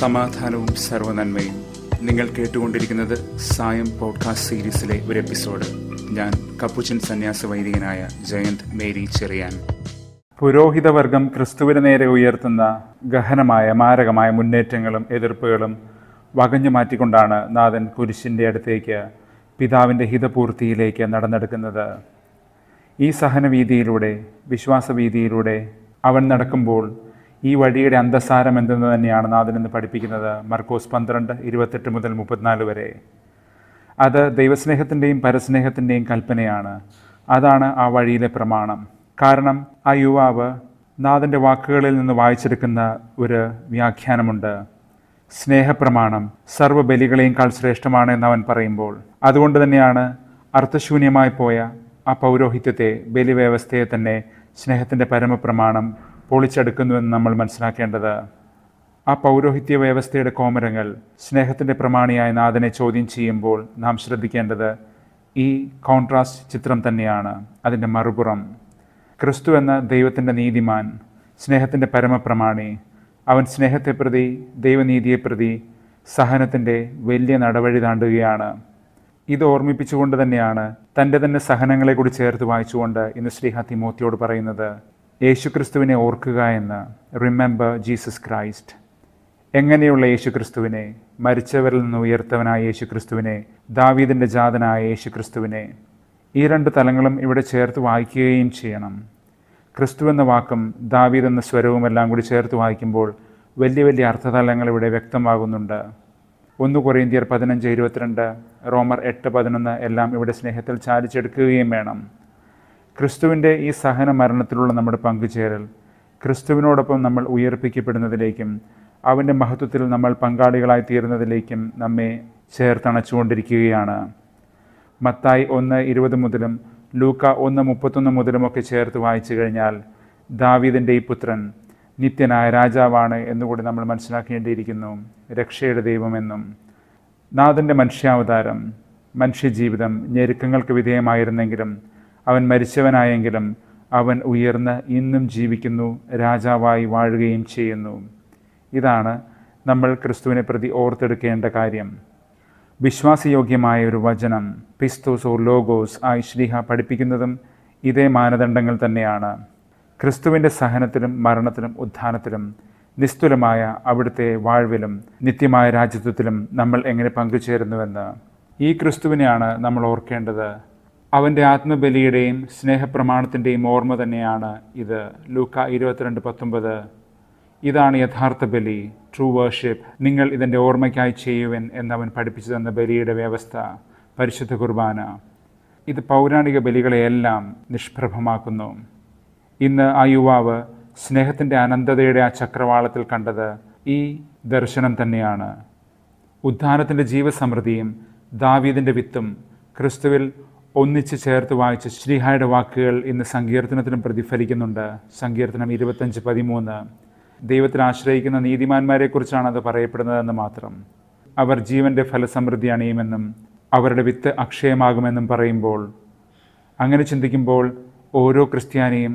സമാധാനവും സർവനന്മയും നിങ്ങൾ കേട്ടുകൊണ്ടിരിക്കുന്നത് സായം പോഡ്കാസ്റ്റ് സീരീസിലെ ഒരു എപ്പിസോഡ് ഞാൻ കപ്പുച്ചൻ സന്യാസ വൈദികനായ ജയന്ത് മേരി ചെറിയാൻ പുരോഹിതവർഗം ക്രിസ്തുവിന് നേരെ ഉയർത്തുന്ന ഗഹനമായ മാരകമായ മുന്നേറ്റങ്ങളും എതിർപ്പുകളും വകഞ്ഞു മാറ്റിക്കൊണ്ടാണ് നാഥൻ കുരിശിൻ്റെ അടുത്തേക്ക് പിതാവിൻ്റെ ഹിതപൂർത്തിയിലേക്ക് നടന്നെടുക്കുന്നത് ഈ സഹനവീതിയിലൂടെ വിശ്വാസവീതിയിലൂടെ അവൻ നടക്കുമ്പോൾ ഈ വഴിയുടെ അന്തസാരം എന്തെന്ന് തന്നെയാണ് നാഥനെന്ന് പഠിപ്പിക്കുന്നത് മർക്കോസ് പന്ത്രണ്ട് ഇരുപത്തെട്ട് മുതൽ മുപ്പത്തിനാല് വരെ അത് ദൈവസ്നേഹത്തിൻ്റെയും പരസ്നേഹത്തിൻ്റെയും കൽപ്പനയാണ് അതാണ് ആ വഴിയിലെ പ്രമാണം കാരണം ആ യുവാവ് നാഥൻ്റെ വാക്കുകളിൽ നിന്ന് വായിച്ചെടുക്കുന്ന ഒരു വ്യാഖ്യാനമുണ്ട് സ്നേഹപ്രമാണം കാൾ ശ്രേഷ്ഠമാണ് എന്ന് അവൻ പറയുമ്പോൾ അതുകൊണ്ട് തന്നെയാണ് അർത്ഥശൂന്യമായി പോയ ആ പൗരോഹിത്യത്തെ ബലിവ്യവസ്ഥയെ തന്നെ സ്നേഹത്തിൻ്റെ പരമപ്രമാണം പൊളിച്ചെടുക്കുന്നുവെന്ന് നമ്മൾ മനസ്സിലാക്കേണ്ടത് ആ പൗരോഹിത്യ വ്യവസ്ഥയുടെ കോമരങ്ങൾ സ്നേഹത്തിൻ്റെ പ്രമാണിയായ നാഥനെ ചോദ്യം ചെയ്യുമ്പോൾ നാം ശ്രദ്ധിക്കേണ്ടത് ഈ കോൺട്രാസ്റ്റ് ചിത്രം തന്നെയാണ് അതിൻ്റെ മറുപുറം ക്രിസ്തു എന്ന ദൈവത്തിൻ്റെ നീതിമാൻ സ്നേഹത്തിൻ്റെ പരമപ്രമാണി അവൻ സ്നേഹത്തെ പ്രതി ദൈവനീതിയെ പ്രതി സഹനത്തിൻ്റെ വലിയ നടവഴി താണ്ടുകയാണ് ഇത് ഓർമ്മിപ്പിച്ചുകൊണ്ട് തന്നെയാണ് തൻ്റെ തന്നെ സഹനങ്ങളെ കൂടി ചേർത്ത് വായിച്ചുകൊണ്ട് ഇന്ന് ശ്രീഹാത്തി തിമോത്തിയോട് പറയുന്നത് യേശുക്രിസ്തുവിനെ ഓർക്കുക എന്ന് റിമെമ്പർ ജീസസ് ക്രൈസ്റ്റ് എങ്ങനെയുള്ള യേശുക്രിസ്തുവിനെ മരിച്ചവരിൽ നിന്ന് ഉയർത്തവനായ യേശുക്രിസ്തുവിനെ ദാവീദിൻ്റെ ജാതനായ യേശുക്രിസ്തുവിനെ ഈ രണ്ട് തലങ്ങളും ഇവിടെ ചേർത്ത് വായിക്കുകയും ചെയ്യണം ക്രിസ്തു എന്ന വാക്കും ദാവീദ് എന്ന സ്വരവുമെല്ലാം കൂടി ചേർത്ത് വായിക്കുമ്പോൾ വലിയ വലിയ അർത്ഥതലങ്ങൾ ഇവിടെ വ്യക്തമാകുന്നുണ്ട് ഒന്ന് കൊറിയന്തിയർ പതിനഞ്ച് ഇരുപത്തിരണ്ട് റോമർ എട്ട് പതിനൊന്ന് എല്ലാം ഇവിടെ സ്നേഹത്തിൽ ചാലിച്ചെടുക്കുകയും വേണം ക്രിസ്തുവിൻ്റെ ഈ സഹന മരണത്തിലുള്ള നമ്മുടെ പങ്കുചേരൽ ക്രിസ്തുവിനോടൊപ്പം നമ്മൾ ഉയർപ്പിക്കപ്പെടുന്നതിലേക്കും അവൻ്റെ മഹത്വത്തിൽ നമ്മൾ പങ്കാളികളായി തീരുന്നതിലേക്കും നമ്മെ ചേർത്തണച്ചുകൊണ്ടിരിക്കുകയാണ് മത്തായി ഒന്ന് ഇരുപത് മുതലും ലൂക്ക ഒന്ന് മുപ്പത്തൊന്ന് മുതലുമൊക്കെ ചേർത്ത് വായിച്ചു കഴിഞ്ഞാൽ ദാവീദിൻ്റെ ഈ പുത്രൻ നിത്യനായ രാജാവാണ് എന്നുകൂടി നമ്മൾ മനസ്സിലാക്കേണ്ടിയിരിക്കുന്നു രക്ഷയുടെ ദൈവമെന്നും നാഥൻ്റെ മനുഷ്യാവതാരം മനുഷ്യജീവിതം ഞെരുക്കങ്ങൾക്ക് വിധേയമായിരുന്നെങ്കിലും അവൻ മരിച്ചവനായെങ്കിലും അവൻ ഉയർന്ന് ഇന്നും ജീവിക്കുന്നു രാജാവായി വാഴുകയും ചെയ്യുന്നു ഇതാണ് നമ്മൾ ക്രിസ്തുവിനെ പ്രതി ഓർത്തെടുക്കേണ്ട കാര്യം വിശ്വാസയോഗ്യമായ ഒരു വചനം പിസ്തോസ് ഓർ ലോഗോസ് ആയി ഇശ്ലീഹ പഠിപ്പിക്കുന്നതും ഇതേ മാനദണ്ഡങ്ങൾ തന്നെയാണ് ക്രിസ്തുവിൻ്റെ സഹനത്തിലും മരണത്തിലും ഉത്ഥാനത്തിലും നിസ്തുലമായ അവിടുത്തെ വാഴ്വിലും നിത്യമായ രാജ്യത്വത്തിലും നമ്മൾ എങ്ങനെ പങ്കുചേരുന്നുവെന്ന് ഈ ക്രിസ്തുവിനെയാണ് നമ്മൾ ഓർക്കേണ്ടത് അവൻ്റെ ആത്മബലിയുടെയും സ്നേഹപ്രമാണത്തിൻ്റെയും ഓർമ്മ തന്നെയാണ് ഇത് ലൂക്ക ഇരുപത്തിരണ്ട് പത്തൊമ്പത് ഇതാണ് യഥാർത്ഥ ബലി ട്രൂ വർഷിപ്പ് നിങ്ങൾ ഇതിൻ്റെ ഓർമ്മയ്ക്കായി ചെയ്യുവൻ എന്നവൻ പഠിപ്പിച്ചു തന്ന ബലിയുടെ വ്യവസ്ഥ പരിശുദ്ധ കുർബാന ഇത് പൗരാണിക ബലികളെയെല്ലാം നിഷ്പ്രഭമാക്കുന്നു ഇന്ന് ആ യുവാവ് സ്നേഹത്തിൻ്റെ അനന്തതയുടെ ആ ചക്രവാളത്തിൽ കണ്ടത് ഈ ദർശനം തന്നെയാണ് ഉദ്ധാനത്തിൻ്റെ ജീവസമൃദ്ധിയും ദാവീദിൻ്റെ വിത്തും ക്രിസ്തുവിൽ ഒന്നിച്ച് ചേർത്ത് വായിച്ച ശ്രീഹായുടെ വാക്കുകൾ ഇന്ന് സങ്കീർത്തനത്തിനും പ്രതിഫലിക്കുന്നുണ്ട് സങ്കീർത്തനം ഇരുപത്തഞ്ച് പതിമൂന്ന് ദൈവത്തിൽ ആശ്രയിക്കുന്ന നീതിമാന്മാരെക്കുറിച്ചാണ് അത് പറയപ്പെടുന്നതെന്ന് മാത്രം അവർ ജീവൻ്റെ ഫലസമൃദ്ധി അണിയുമെന്നും അവരുടെ വിത്ത് അക്ഷയമാകുമെന്നും പറയുമ്പോൾ അങ്ങനെ ചിന്തിക്കുമ്പോൾ ഓരോ ക്രിസ്ത്യാനിയും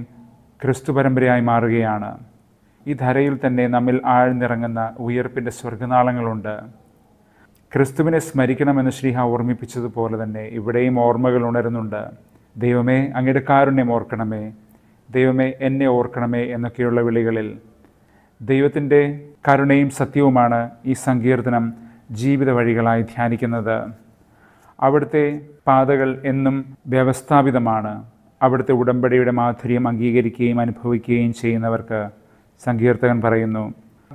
ക്രിസ്തു പരമ്പരയായി മാറുകയാണ് ഈ ധരയിൽ തന്നെ നമ്മിൽ ആഴ്ന്നിറങ്ങുന്ന ഉയർപ്പിൻ്റെ സ്വർഗനാളങ്ങളുണ്ട് ക്രിസ്തുവിനെ സ്മരിക്കണമെന്ന് ശ്രീഹ ഓർമ്മിപ്പിച്ചതുപോലെ തന്നെ ഇവിടെയും ഓർമ്മകൾ ഉണരുന്നുണ്ട് ദൈവമേ അങ്ങയുടെ കാരുണ്യം ഓർക്കണമേ ദൈവമേ എന്നെ ഓർക്കണമേ എന്നൊക്കെയുള്ള വിളികളിൽ ദൈവത്തിൻ്റെ കരുണയും സത്യവുമാണ് ഈ സങ്കീർത്തനം ജീവിത വഴികളായി ധ്യാനിക്കുന്നത് അവിടുത്തെ പാതകൾ എന്നും വ്യവസ്ഥാപിതമാണ് അവിടുത്തെ ഉടമ്പടിയുടെ മാധുര്യം അംഗീകരിക്കുകയും അനുഭവിക്കുകയും ചെയ്യുന്നവർക്ക് സങ്കീർത്തകൻ പറയുന്നു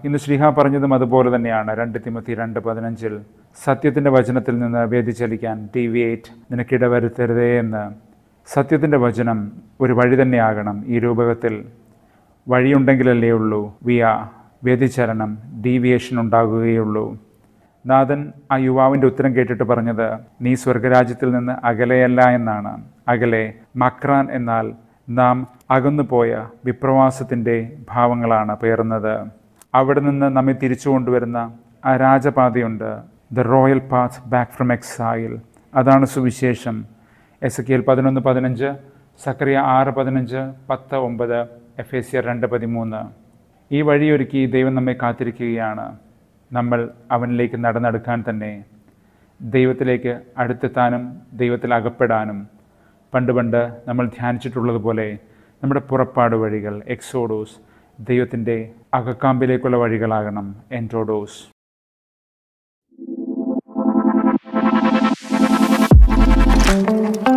ഇന്ന് ശ്രീഹ പറഞ്ഞതും അതുപോലെ തന്നെയാണ് രണ്ട് തിമത്തി രണ്ട് പതിനഞ്ചിൽ സത്യത്തിൻ്റെ വചനത്തിൽ നിന്ന് വ്യതിചലിക്കാൻ ടി വി എയ്റ്റ് നിനക്കിട വരുത്തരുതേ എന്ന് സത്യത്തിൻ്റെ വചനം ഒരു വഴി തന്നെയാകണം ഈ രൂപകത്തിൽ വഴിയുണ്ടെങ്കിലല്ലേ ഉള്ളൂ വിയ വ്യതിചലനം ഡീവിയേഷൻ ഉണ്ടാകുകയുള്ളൂ നാഥൻ ആ യുവാവിൻ്റെ ഉത്തരം കേട്ടിട്ട് പറഞ്ഞത് നീ സ്വർഗരാജ്യത്തിൽ നിന്ന് അകലെയല്ല എന്നാണ് അകലെ മക്രാൻ എന്നാൽ നാം അകന്നുപോയ വിപ്രവാസത്തിൻ്റെ ഭാവങ്ങളാണ് പേറുന്നത് അവിടെ നിന്ന് നമ്മെ തിരിച്ചു കൊണ്ടുവരുന്ന ആ രാജപാതയുണ്ട് the royal path back from exile അതാണ് സുവിശേഷം എസ് കെ എൽ പതിനൊന്ന് പതിനഞ്ച് സക്രിയ ആറ് പതിനഞ്ച് പത്ത് ഒമ്പത് എഫ് എ സി ആർ രണ്ട് പതിമൂന്ന് ഈ വഴിയൊരുക്കി ദൈവം നമ്മെ കാത്തിരിക്കുകയാണ് നമ്മൾ അവനിലേക്ക് നടന്നെടുക്കാൻ തന്നെ ദൈവത്തിലേക്ക് അടുത്തെത്താനും ദൈവത്തിൽ അകപ്പെടാനും പണ്ട് പണ്ട് നമ്മൾ ധ്യാനിച്ചിട്ടുള്ളതുപോലെ നമ്മുടെ പുറപ്പാട് വഴികൾ എക്സോഡോസ് ദൈവത്തിൻ്റെ അകക്കാമ്പിലേക്കുള്ള വഴികളാകണം എൻട്രോഡോസ് Thank you.